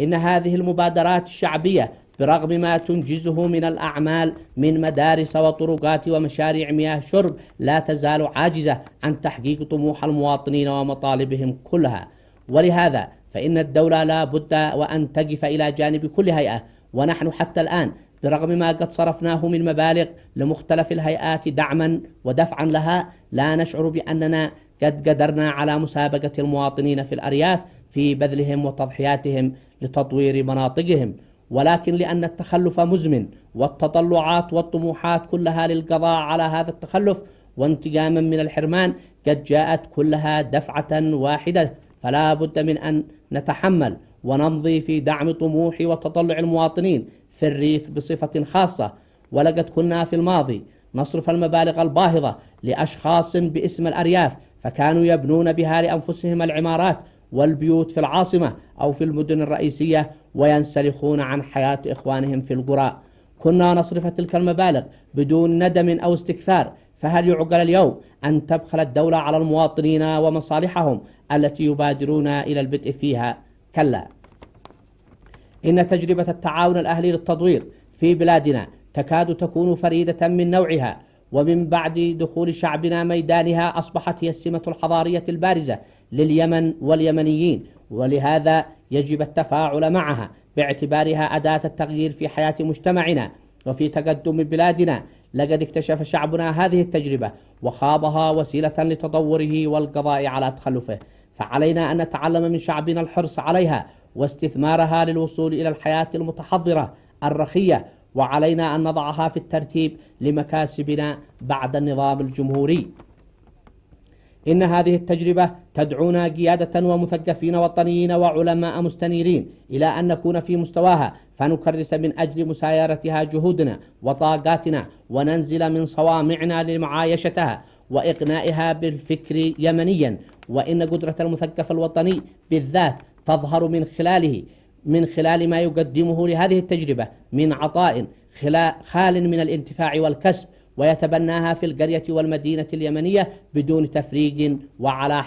إن هذه المبادرات الشعبية برغم ما تنجزه من الأعمال من مدارس وطرقات ومشاريع مياه شرب لا تزال عاجزة عن تحقيق طموح المواطنين ومطالبهم كلها ولهذا فإن الدولة لا بد وأن تقف إلى جانب كل هيئة ونحن حتى الآن برغم ما قد صرفناه من مبالغ لمختلف الهيئات دعما ودفعا لها لا نشعر بأننا قد قدرنا على مسابقة المواطنين في الأرياف في بذلهم وتضحياتهم لتطوير مناطقهم ولكن لأن التخلف مزمن والتطلعات والطموحات كلها للقضاء على هذا التخلف وانتقاما من الحرمان قد جاءت كلها دفعة واحدة فلا بد من أن نتحمل ونمضي في دعم طموح وتطلع المواطنين في الريف بصفة خاصة ولقد كنا في الماضي نصرف المبالغ الباهظة لأشخاص باسم الأرياف فكانوا يبنون بها لأنفسهم العمارات والبيوت في العاصمة أو في المدن الرئيسية وينسلخون عن حياة إخوانهم في القرى كنا نصرف تلك المبالغ بدون ندم أو استكثار فهل يعقل اليوم أن تبخل الدولة على المواطنين ومصالحهم التي يبادرون إلى البدء فيها كلا إن تجربة التعاون الأهلي للتطوير في بلادنا تكاد تكون فريدة من نوعها ومن بعد دخول شعبنا ميدانها أصبحت هي السمة الحضارية البارزة لليمن واليمنيين ولهذا يجب التفاعل معها باعتبارها أداة التغيير في حياة مجتمعنا وفي تقدم بلادنا لقد اكتشف شعبنا هذه التجربة وخاضها وسيلة لتطوره والقضاء على تخلفه فعلينا أن نتعلم من شعبنا الحرص عليها واستثمارها للوصول إلى الحياة المتحضرة الرخية وعلينا أن نضعها في الترتيب لمكاسبنا بعد النظام الجمهوري إن هذه التجربة تدعونا قيادة ومثقفين وطنيين وعلماء مستنيرين إلى أن نكون في مستواها فنكرس من أجل مسايرتها جهودنا وطاقاتنا وننزل من صوامعنا لمعايشتها وإقنائها بالفكر يمنيا وإن قدرة المثقف الوطني بالذات تظهر من خلاله من خلال ما يقدمه لهذه التجربة من عطاء خال من الانتفاع والكسب ويتبناها في القرية والمدينة اليمنية بدون تفريق وعلى